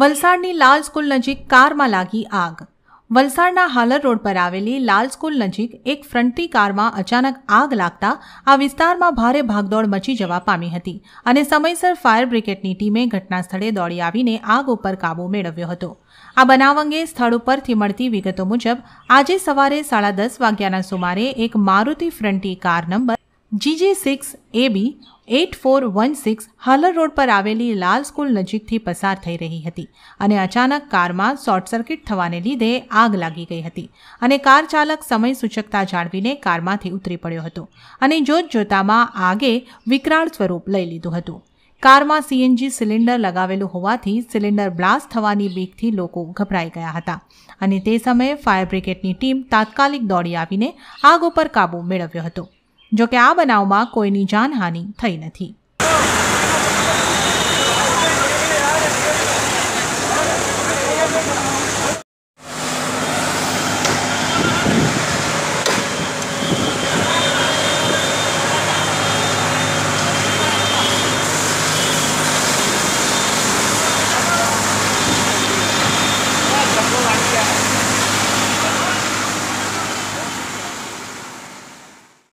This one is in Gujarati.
વલસાડની લાલ સ્કૂલ નજીક કારમાં લાગી આગ વલસાડના હાલર રોડ પર આવેલી લાલ સ્કૂલ નજીક એક ફ્રન્ટી કારમાં અચાનક આગ લાગતા આ વિસ્તારમાં ભારે ભાગદોડ મચી જવા પામી હતી અને સમયસર ફાયર બ્રિગેડની ટીમે ઘટના સ્થળે દોડી આવીને આગ ઉપર કાબુ મેળવ્યો હતો આ બનાવ અંગે સ્થળ ઉપરથી મળતી વિગતો મુજબ આજે સવારે સાડા દસ વાગ્યાના સુમારે એક Maruti Fronti car number GG six AB eight four one six Halar road પર આવેલી લાલ સ્કૂલ નજીકથી પસાર થઈ રહી હતી અને અચાનક કારમાં શોર્ટ સર્કિટ થવાને લીધે આગ લાગી ગઈ હતી અને કાર ચાલક સમય સૂચકતા જાળવીને કારમાંથી ઉતરી પડ્યો હતો અને જોતજોતામાં આગે વિકરાળ સ્વરૂપ લઈ લીધું હતું કારમાં સીએનજી સિલિન્ડર લગાવેલું હોવાથી સિલિન્ડર બ્લાસ્ટ થવાની બીકથી લોકો ગભરાઈ ગયા હતા અને તે સમયે ફાયર બ્રિગેડની ટીમ તાત્કાલિક દોડી આવીને આગ ઉપર કાબૂ મેળવ્યો હતો જોકે આ બનાવમાં કોઈની જાનહાનિ થઈ નથી